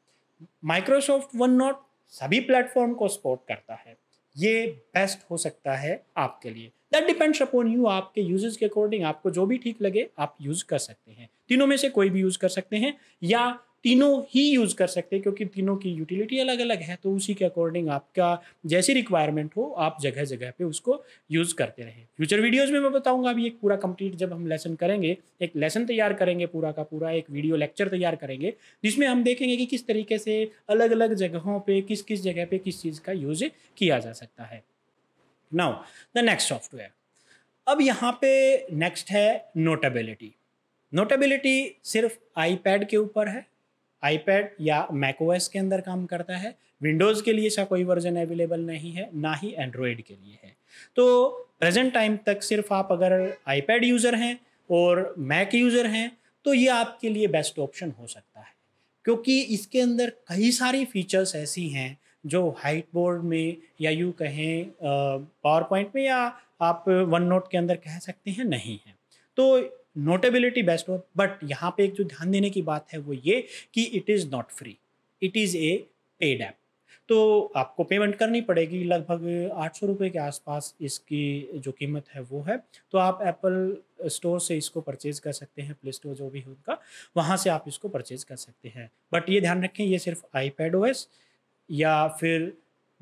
माइक्रोसॉफ्ट वन नॉट सभी प्लेटफॉर्म को सपोर्ट करता है ये बेस्ट हो सकता है आपके लिए दैट डिपेंड्स अपॉन यू आपके यूजर्स के अकॉर्डिंग आपको जो भी ठीक लगे आप यूज कर सकते हैं तीनों में से कोई भी यूज कर सकते हैं या तीनों ही यूज़ कर सकते हैं क्योंकि तीनों की यूटिलिटी अलग अलग है तो उसी के अकॉर्डिंग आपका जैसी रिक्वायरमेंट हो आप जगह जगह पे उसको यूज़ करते रहें फ्यूचर वीडियोज़ में मैं बताऊँगा अभी एक पूरा कंप्लीट जब हम लेसन करेंगे एक लेसन तैयार करेंगे पूरा का पूरा एक वीडियो लेक्चर तैयार करेंगे जिसमें हम देखेंगे कि किस तरीके से अलग अलग जगहों पर किस किस जगह पर किस चीज़ का यूज़ किया जा सकता है नाउ द नेक्स्ट सॉफ्टवेयर अब यहाँ पे नेक्स्ट है नोटेबिलिटी नोटेबिलिटी सिर्फ आईपैड के ऊपर है आईपैड या मैकोएस के अंदर काम करता है विंडोज़ के लिए ऐसा कोई वर्जन अवेलेबल नहीं है ना ही एंड्रॉयड के लिए है तो प्रेजेंट टाइम तक सिर्फ आप अगर आईपैड यूज़र हैं और मैक यूज़र हैं तो ये आपके लिए बेस्ट ऑप्शन हो सकता है क्योंकि इसके अंदर कई सारी फीचर्स ऐसी हैं जो हाइट बोर्ड में या यूँ कहें पावर पॉइंट में या आप वन नोट के अंदर कह सकते हैं नहीं है तो नोटेबिलिटी बेस्ट हो बट यहाँ पे एक जो ध्यान देने की बात है वो ये कि it is not free it is a paid app तो आपको पेमेंट करनी पड़ेगी लगभग आठ सौ रुपये के आसपास इसकी जो कीमत है वो है तो आप एप्पल स्टोर से इसको परचेज़ कर सकते हैं प्ले स्टोर जो भी है उनका वहाँ से आप इसको परचेज़ कर सकते हैं बट ये ध्यान रखें ये सिर्फ आई पैड या फिर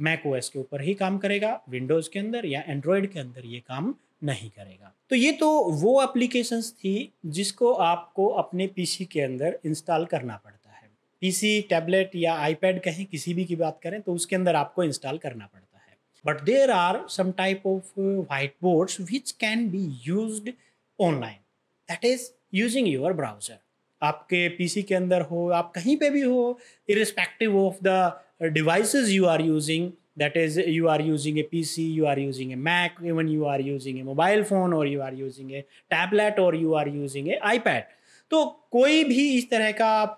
मैक ओ के ऊपर ही काम करेगा विंडोज़ के अंदर या एंड्रॉयड के अंदर ये काम नहीं करेगा तो ये तो वो एप्लीकेशंस थी जिसको आपको अपने पीसी के अंदर इंस्टॉल करना पड़ता है पीसी टैबलेट या आईपैड कहें किसी भी की बात करें तो उसके अंदर आपको इंस्टॉल करना पड़ता है but there are some type of white boards which can be use online that is using your browser आपके पीसी के अंदर हो आप कहीं पे भी हो irrespective of the devices you are using that is you are using a pc you are using a mac even you are using a mobile phone or you are using a tablet or you are using a ipad तो कोई भी इस तरह का आप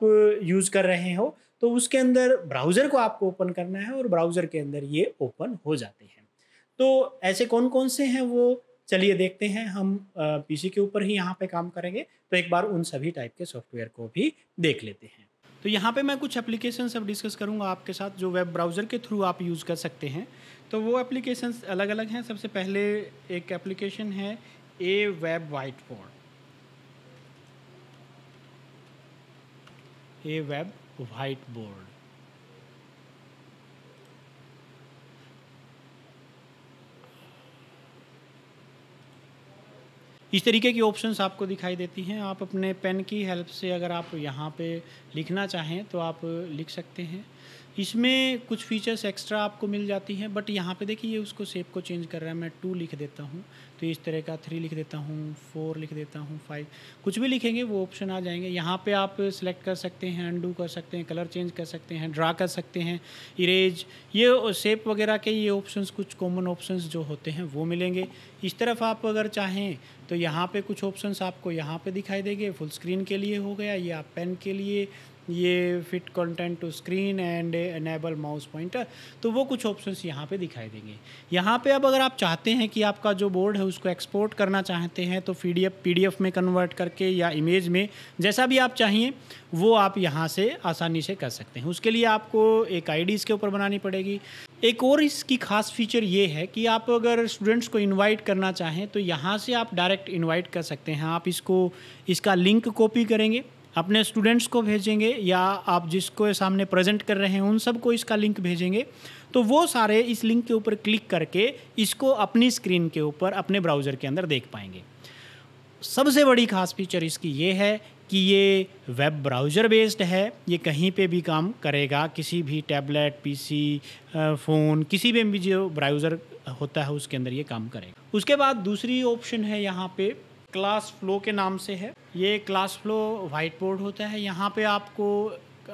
use कर रहे हो तो उसके अंदर ब्राउज़र को आपको ओपन करना है और ब्राउज़र के अंदर ये ओपन हो जाते हैं तो ऐसे कौन कौन से हैं वो चलिए देखते हैं हम पीसी के ऊपर ही यहाँ पे काम करेंगे तो एक बार उन सभी टाइप के सॉफ्टवेयर को भी देख लेते हैं तो यहाँ पे मैं कुछ एप्लीकेशन अब डिस्कस करूँगा आपके साथ जो वेब ब्राउज़र के थ्रू आप यूज़ कर सकते हैं तो वो एप्लीकेशन अलग अलग हैं सबसे पहले एक एप्लीकेशन है a web white board a web white board इस तरीके की ऑप्शंस आपको दिखाई देती हैं आप अपने पेन की हेल्प से अगर आप यहाँ पे लिखना चाहें तो आप लिख सकते हैं इसमें कुछ फीचर्स एक्स्ट्रा आपको मिल जाती हैं बट यहाँ पे देखिए ये उसको शेप को चेंज कर रहा है मैं टू लिख देता हूँ तो इस तरह का थ्री लिख देता हूँ फोर लिख देता हूँ फाइव कुछ भी लिखेंगे वो ऑप्शन आ जाएंगे यहाँ पे आप सिलेक्ट कर सकते हैं अंडू कर सकते हैं कलर चेंज कर सकते हैं ड्रा कर सकते हैं इरेज ये शेप वगैरह के ये ऑप्शन कुछ कॉमन ऑप्शन जो होते हैं वो मिलेंगे इस तरफ आप अगर चाहें तो यहाँ पर कुछ ऑप्शन आपको यहाँ पर दिखाई देंगे फुल स्क्रीन के लिए हो गया या पेन के लिए ये fit content to screen and enable mouse pointer तो वो कुछ ऑप्शंस यहाँ पे दिखाई देंगे यहाँ पे अब अगर आप चाहते हैं कि आपका जो बोर्ड है उसको एक्सपोर्ट करना चाहते हैं तो पी डी में कन्वर्ट करके या इमेज में जैसा भी आप चाहिए वो आप यहाँ से आसानी से कर सकते हैं उसके लिए आपको एक आई इसके ऊपर बनानी पड़ेगी एक और इसकी खास फीचर ये है कि आप अगर स्टूडेंट्स को इनवाइट करना चाहें तो यहाँ से आप डायरेक्ट इनवाइट कर सकते हैं आप इसको इसका लिंक कॉपी करेंगे अपने स्टूडेंट्स को भेजेंगे या आप जिसको सामने प्रेजेंट कर रहे हैं उन सबको इसका लिंक भेजेंगे तो वो सारे इस लिंक के ऊपर क्लिक करके इसको अपनी स्क्रीन के ऊपर अपने ब्राउज़र के अंदर देख पाएंगे सबसे बड़ी खास फीचर इसकी ये है कि ये वेब ब्राउज़र बेस्ड है ये कहीं पे भी काम करेगा किसी भी टैबलेट पीसी फ़ोन किसी भी जो ब्राउज़र होता है उसके अंदर ये काम करेगा उसके बाद दूसरी ऑप्शन है यहाँ पे क्लास फ्लो के नाम से है ये क्लास फ्लो वाइट बोर्ड होता है यहाँ पे आपको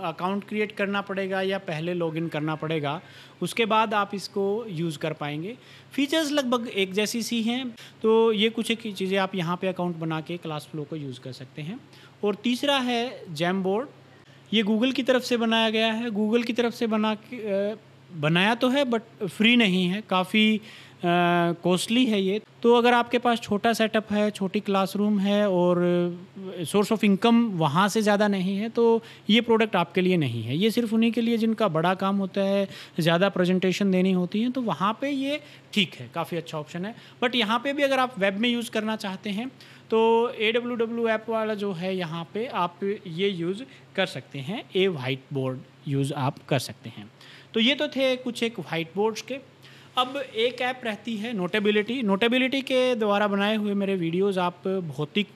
अकाउंट क्रिएट करना पड़ेगा या पहले लॉगिन करना पड़ेगा उसके बाद आप इसको यूज़ कर पाएंगे फीचर्स लगभग एक जैसी सी हैं तो ये कुछ एक चीज़ें आप यहाँ पे अकाउंट बना के क्लास फ्लो को यूज़ कर सकते हैं और तीसरा है जैम बोर्ड ये गूगल की तरफ से बनाया गया है गूगल की तरफ से बना बनाया तो है बट फ्री नहीं है काफ़ी कॉस्टली है ये तो अगर आपके पास छोटा सेटअप है छोटी क्लासरूम है और सोर्स ऑफ इनकम वहाँ से ज़्यादा नहीं है तो ये प्रोडक्ट आपके लिए नहीं है ये सिर्फ उन्हीं के लिए जिनका बड़ा काम होता है ज़्यादा प्रेजेंटेशन देनी होती है तो वहाँ पर ये ठीक है काफ़ी अच्छा ऑप्शन है बट यहाँ पर भी अगर आप वेब में यूज़ करना चाहते हैं तो ए डब्ल्यू डब्ल्यू ऐप वाला जो है यहाँ पे आप ये यूज़ कर सकते हैं ए वाइट बोर्ड यूज़ आप कर सकते हैं तो ये तो थे कुछ एक वाइट बोर्ड्स के अब एक ऐप रहती है नोटेबिलिटी नोटेबिलिटी के द्वारा बनाए हुए मेरे वीडियोस आप भौतिक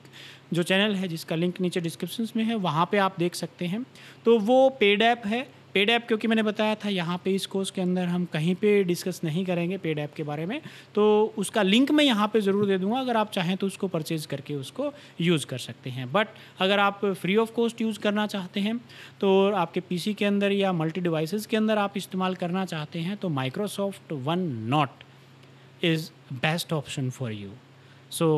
जो चैनल है जिसका लिंक नीचे डिस्क्रिप्शन में है वहाँ पे आप देख सकते हैं तो वो पेड ऐप है पेड ऐप क्योंकि मैंने बताया था यहाँ पे इस कोर्स के अंदर हम कहीं पे डिस्कस नहीं करेंगे पेड ऐप के बारे में तो उसका लिंक मैं यहाँ पे ज़रूर दे दूँगा अगर आप चाहें तो उसको परचेज़ करके उसको यूज़ कर सकते हैं बट अगर आप फ्री ऑफ कॉस्ट यूज़ करना चाहते हैं तो आपके पीसी के अंदर या मल्टी डिवाइस के अंदर आप इस्तेमाल करना चाहते हैं तो Microsoft OneNote is best option for you so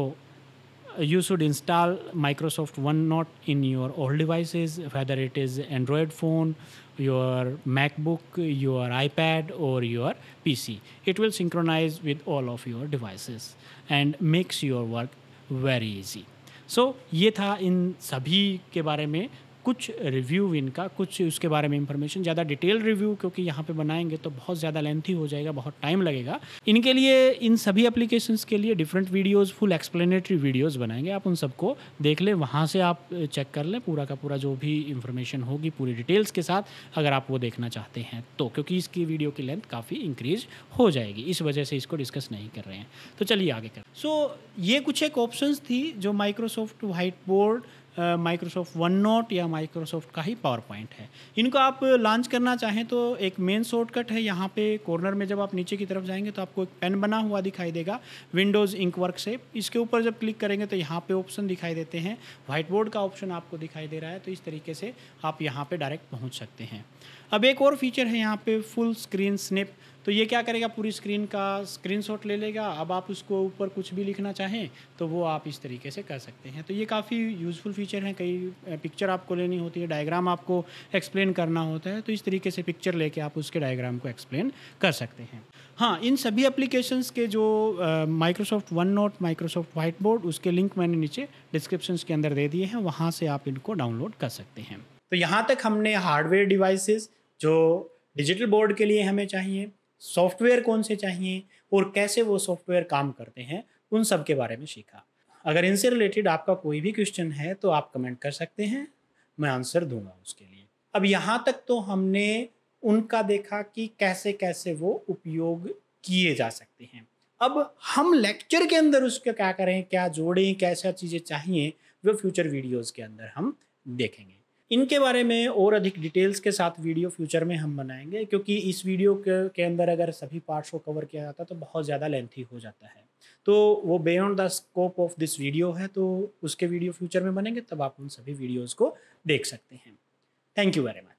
you should install Microsoft OneNote in your old devices, whether it is Android phone, your MacBook, your iPad, or your PC. It will synchronize with all of your devices and makes your work very easy. So so, ये था इन सभी के बारे में कुछ review इनका कुछ उसके बारे में इंफॉर्मेशन ज़्यादा डिटेल रिव्यू क्योंकि यहाँ पे बनाएंगे तो बहुत ज़्यादा लेंथी हो जाएगा बहुत टाइम लगेगा इनके लिए इन सभी एप्लीकेशन के लिए different videos full explanatory videos बनाएंगे आप उन सबको देख लें वहाँ से आप चेक कर लें पूरा का पूरा जो भी इंफॉर्मेशन होगी पूरी डिटेल्स के साथ अगर आप वो देखना चाहते हैं तो क्योंकि इसकी वीडियो की लेंथ काफ़ी इंक्रीज हो जाएगी इस वजह से इसको डिस्कस नहीं कर रहे हैं तो चलिए आगे कर सो so, ये कुछ एक ऑप्शन थी जो Microsoft white Whiteboard Microsoft OneNote या माइक्रोसॉफ्ट का ही पावर पॉइंट है इनको आप लॉन्च करना चाहें तो एक मेन शॉर्टकट है यहाँ पे कॉर्नर में जब आप नीचे की तरफ जाएंगे तो आपको एक पेन बना हुआ दिखाई देगा विंडोज़ इंक वर्क से इसके ऊपर जब क्लिक करेंगे तो यहाँ पे ऑप्शन दिखाई देते हैं व्हाइट बोर्ड का ऑप्शन आपको दिखाई दे रहा है तो इस तरीके से आप यहाँ पर डायरेक्ट पहुँच सकते हैं अब एक और फीचर है यहाँ पर फुल स्क्रीन स्नेप तो ये क्या करेगा पूरी स्क्रीन का स्क्रीन ले लेगा अब आप उसको ऊपर कुछ भी लिखना चाहें तो वो आप इस तरीके से कर सकते हैं तो ये काफ़ी यूज़फुल फीचर हैं कई पिक्चर आपको लेनी होती है डायग्राम आपको एक्सप्लेन करना होता है तो इस तरीके से पिक्चर लेके आप उसके डायग्राम को एक्सप्लेन कर सकते हैं हाँ इन सभी एप्लीकेशंस के जो Microsoft OneNote Microsoft white Whiteboard उसके लिंक मैंने नीचे डिस्क्रिप्शन के अंदर दे दिए हैं वहाँ से आप इनको डाउनलोड कर सकते हैं तो यहाँ तक हमने हार्डवेयर डिवाइसेस जो डिजिटल बोर्ड के लिए हमें चाहिए सॉफ्टवेयर कौन से चाहिए और कैसे वो सॉफ्टवेयर काम करते हैं उन सब के बारे में सीखा अगर इनसे रिलेटेड आपका कोई भी क्वेश्चन है तो आप कमेंट कर सकते हैं मैं आंसर दूंगा उसके लिए अब यहाँ तक तो हमने उनका देखा कि कैसे कैसे वो उपयोग किए जा सकते हैं अब हम लेक्चर के अंदर उसका क्या करें क्या जोड़ें कैसा चीज़ें चाहिए वो फ्यूचर वीडियोज के अंदर हम देखेंगे इनके बारे में और अधिक डिटेल्स के साथ वीडियो फ्यूचर में हम बनाएंगे क्योंकि इस वीडियो के, के अंदर अगर सभी पार्ट्स को कवर किया जाता तो बहुत ज़्यादा लेंथी हो जाता है तो वो beyond the scope of this video है तो उसके वीडियो फ्यूचर में बनेंगे तब आप उन सभी वीडियोज़ को देख सकते हैं थैंक यू वेरी मच